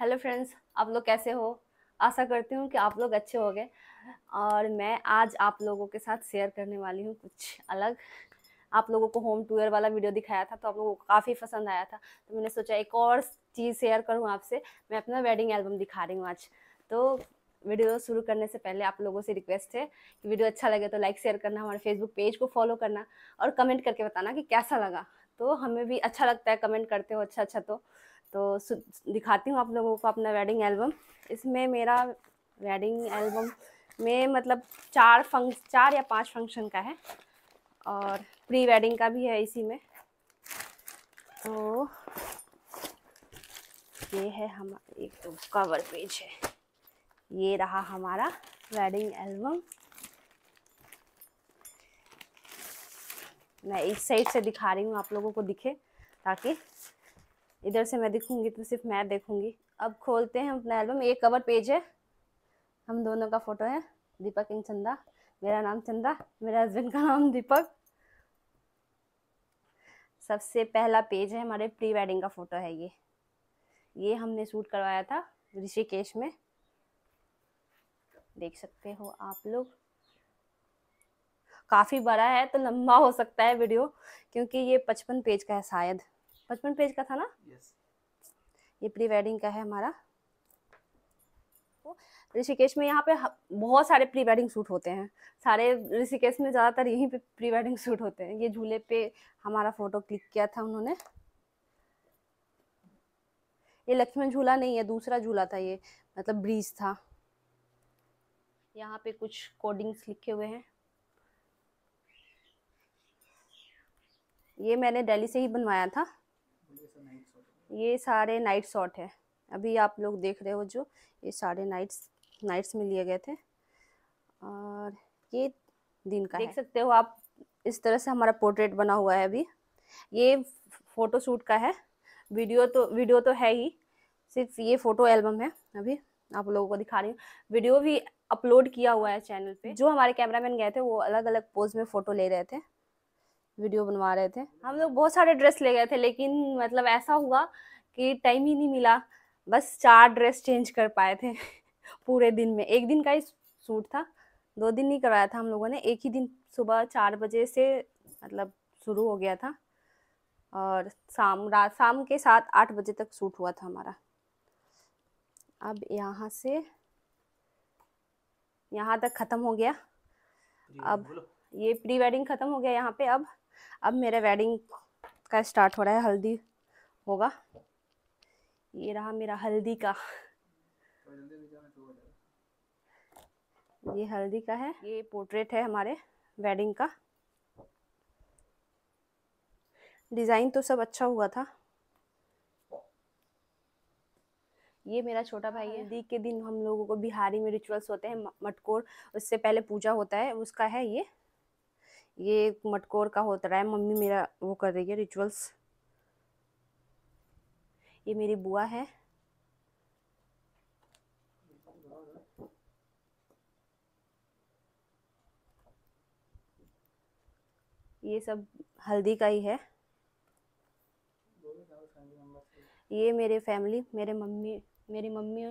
Hello friends आप लोग कैसे हो आशा करती हूँ कि आप लोग अच्छे हो गए और मैं आज आप लोगों के साथ शेयर करने वाली हूँ कुछ अलग आप लोगों को होम टूर वाला वीडियो दिखाया था तो आप लोगों को काफ़ी पसंद आया था तो मैंने सोचा एक और चीज़ शेयर करूँ आपसे मैं अपना वेडिंग एल्बम दिखा रही हूँ आज तो वीडियो शुरू करने से पहले आप लोगों से रिक्वेस्ट है कि वीडियो अच्छा लगे तो लाइक शेयर करना हमारे फेसबुक पेज को फॉलो करना और कमेंट करके बताना कि कैसा लगा तो हमें भी अच्छा लगता है कमेंट करते हो अच्छा अच्छा तो तो दिखाती हूँ आप लोगों को अपना वेडिंग एल्बम इसमें मेरा वेडिंग एल्बम में मतलब चार फंक चार या पांच फंक्शन का है और प्री वेडिंग का भी है इसी में तो ये है हम एक तो कवर पेज है ये रहा हमारा वेडिंग एल्बम मैं इस साइड से दिखा रही हूँ आप लोगों को दिखे ताकि इधर से मैं दिखूंगी तो सिर्फ मैं देखूंगी अब खोलते हैं अपना एल्बम एक कवर पेज है हम दोनों का फोटो है दीपक एंड चंदा मेरा नाम चंदा मेरे हस्बैंड का नाम दीपक सबसे पहला पेज है हमारे प्री वेडिंग का फ़ोटो है ये ये हमने शूट करवाया था ऋषिकेश में देख सकते हो आप लोग काफ़ी बड़ा है तो लंबा हो सकता है वीडियो क्योंकि ये पचपन पेज का है शायद पचपन पेज का था ना yes. ये प्री वेडिंग का है हमारा ऋषिकेश में यहाँ पे बहुत सारे प्री वेडिंग सूट होते हैं सारे ऋषिकेश में ज़्यादातर यहीं पे प्री वेडिंग सूट होते हैं ये झूले पे हमारा फोटो क्लिक किया था उन्होंने ये लक्ष्मण झूला नहीं है दूसरा झूला था ये मतलब ब्रिज था यहाँ पे कुछ कोडिंग्स लिखे हुए हैं ये मैंने दिल्ली से ही बनवाया था ये सारे नाइट शॉट है अभी आप लोग देख रहे हो जो ये सारे नाइट्स नाइट्स में लिए गए थे और ये दिन का देख सकते हो आप इस तरह से हमारा पोर्ट्रेट बना हुआ है अभी ये फ़ोटो शूट का है वीडियो तो वीडियो तो है ही सिर्फ ये फ़ोटो एल्बम है अभी आप लोगों को दिखा रही हूँ वीडियो भी अपलोड किया हुआ है चैनल पे जो हमारे कैमरामैन गए थे वो अलग अलग पोज में फ़ोटो ले रहे थे वीडियो बनवा रहे थे हम लोग बहुत सारे ड्रेस ले गए थे लेकिन मतलब ऐसा हुआ कि टाइम ही नहीं मिला बस चार ड्रेस चेंज कर पाए थे पूरे दिन में एक दिन का ही सूट था दो दिन नहीं करवाया था हम लोगों ने एक ही दिन सुबह चार बजे से मतलब शुरू हो गया था और शाम रात शाम के साथ आठ बजे तक सूट हुआ था हमारा अब यहाँ से यहाँ तक ख़त्म हो गया अब ये प्री वेडिंग ख़त्म हो गया यहाँ पे अब अब मेरा वेडिंग का स्टार्ट हो रहा है हल्दी होगा ये रहा मेरा हल्दी का ये हल्दी का है ये पोर्ट्रेट है हमारे वेडिंग का डिज़ाइन तो सब अच्छा हुआ था ये मेरा छोटा भाई है हल्दी के दिन हम लोगों को बिहारी में रिचुअल्स होते हैं मटकोर उससे पहले पूजा होता है उसका है ये ये मटकोर का होता रहा है मम्मी मेरा वो कर रही है रिचुअल्स ये मेरी बुआ है ये सब हल्दी का ही है ये मेरे फैमिली मेरे मम्मी मेरी मम्मी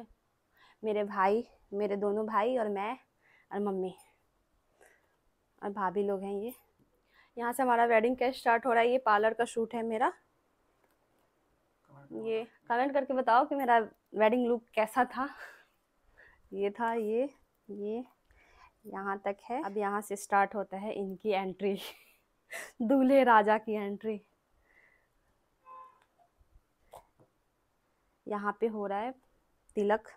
मेरे भाई मेरे दोनों भाई और मैं और मम्मी और भाभी लोग हैं ये यहाँ से हमारा वेडिंग कैश स्टार्ट हो रहा है ये पार्लर का शूट है मेरा ये कमेंट करके बताओ कि मेरा वेडिंग लुक कैसा था ये था ये ये यहाँ तक है अब यहाँ से स्टार्ट होता है इनकी एंट्री दूल्हे राजा की एंट्री यहाँ पे हो रहा है तिलक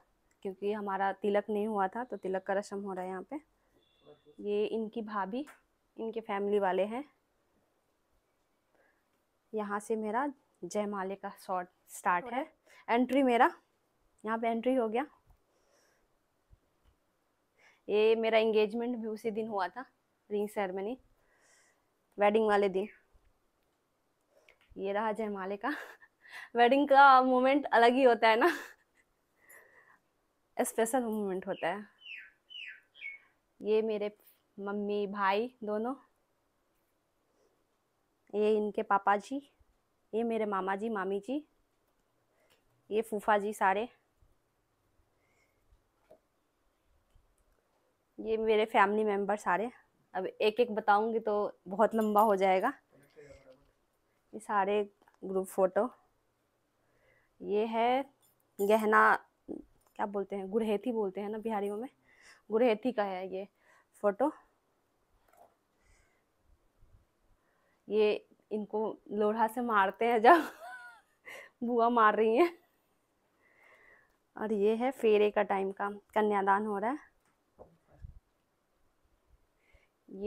क्योंकि हमारा तिलक नहीं हुआ था तो तिलक का रस्म हो रहा है यहाँ पे ये इनकी भाभी इनके फैमिली वाले हैं यहाँ से मेरा जयमाले का शॉर्ट स्टार्ट है एंट्री मेरा यहाँ पे एंट्री हो गया ये मेरा एंगेजमेंट भी उसी दिन हुआ था रिंग सेरेमनी वेडिंग वाले दिन ये रहा जयमाले का वेडिंग का मोमेंट अलग ही होता है ना स्पेशल मोमेंट होता है ये मेरे मम्मी भाई दोनों ये इनके पापा जी ये मेरे मामा जी मामी जी ये फूफा जी सारे ये मेरे फैमिली मेम्बर सारे अब एक एक बताऊंगी तो बहुत लंबा हो जाएगा ये सारे ग्रुप फोटो ये है गहना क्या बोलते हैं गुरहेती बोलते हैं ना बिहारियों में गुरहेती का है ये फोटो ये इनको लोढ़ा से मारते हैं जब बुआ मार रही है और ये है फेरे का टाइम का कन्यादान हो रहा है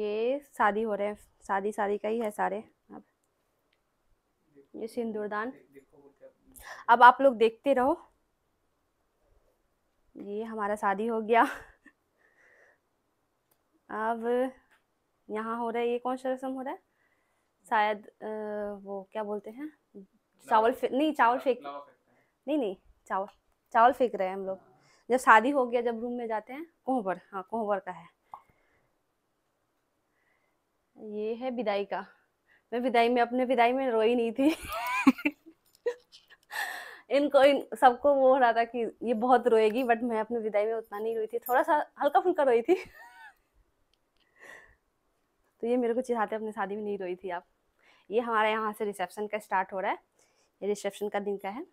ये शादी हो रहे हैं शादी शादी का ही है सारे अब ये सिंदूरदान अब आप लोग देखते रहो ये हमारा शादी हो गया अब यहाँ हो रहा है ये कौन सा रस्म हो रहा है शायद वो क्या बोलते हैं चावल फे नहीं चावल फेंक नहीं नहीं चावल चावल फेंक रहे हैं हम लोग हाँ। जब शादी हो गया जब रूम में जाते हैं कोहबर हाँ कोहबर का है ये है विदाई का मैं विदाई में अपने विदाई में रोई नहीं थी इनको इन सबको वो हो रहा था कि ये बहुत रोएगी बट मैं अपने विदाई में उतना नहीं रोई थी थोड़ा सा हल्का फुल्का रोई थी तो ये मेरे को चिढ़ाते अपनी शादी में नहीं रोई थी आप ये हमारे यहाँ से रिसेप्शन का स्टार्ट हो रहा है ये रिसेप्शन का दिन का है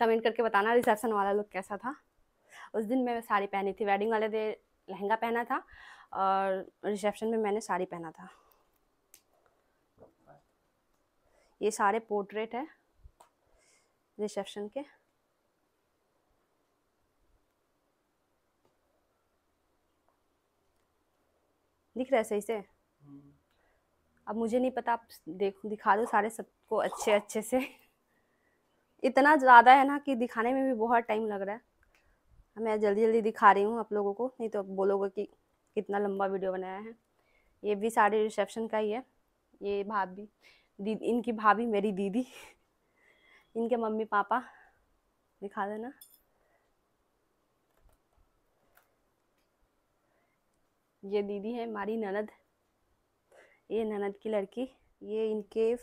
कमेंट करके बताना रिसेप्शन वाला लुक कैसा था उस दिन मैं साड़ी पहनी थी वेडिंग वाले दिन लहंगा पहना था और रिसेप्शन में मैंने साड़ी पहना था ये सारे पोर्ट्रेट है रिसेप्शन के दिख रहा है सही से अब मुझे नहीं पता आप देख दिखा दो सारे सबको अच्छे अच्छे से इतना ज़्यादा है ना कि दिखाने में भी बहुत टाइम लग रहा है हाँ, मैं जल्दी जल्दी दिखा रही हूँ आप लोगों को नहीं तो आप बोलोगे कि कितना लंबा वीडियो बनाया है ये भी सारे रिसेप्शन का ही है ये भाभी दीदी इनकी भाभी मेरी दीदी इनके मम्मी पापा दिखा देना ये दीदी है हमारी ननद ये ननद की लड़की ये इनके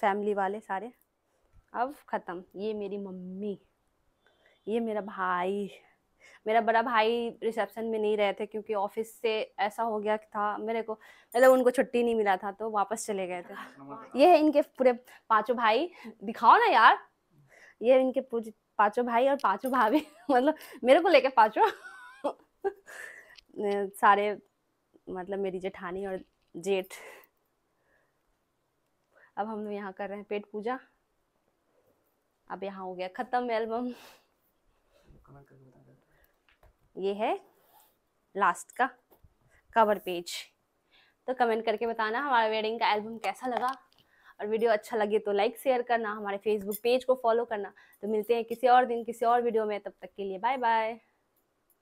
फैमिली वाले सारे अब ख़त्म ये मेरी मम्मी ये मेरा भाई मेरा बड़ा भाई रिसेप्शन में नहीं रहे थे क्योंकि ऑफिस से ऐसा हो गया था मेरे को मतलब उनको छुट्टी नहीं मिला था तो वापस चले गए थे ये है इनके पूरे पांचों भाई दिखाओ ना यार ये इनके पांचों भाई और पांचों भाभी मतलब मेरे को लेके पांचों सारे मतलब मेरी जेठानी और जेठ अब हम लोग यहाँ कर रहे हैं पेट पूजा अब यहाँ हो गया ख़त्म एल्बम ये है लास्ट का कवर पेज तो कमेंट करके बताना हमारा वेडिंग का एल्बम कैसा लगा और वीडियो अच्छा लगे तो लाइक शेयर करना हमारे फेसबुक पेज को फॉलो करना तो मिलते हैं किसी और दिन किसी और वीडियो में तब तक के लिए बाय बाय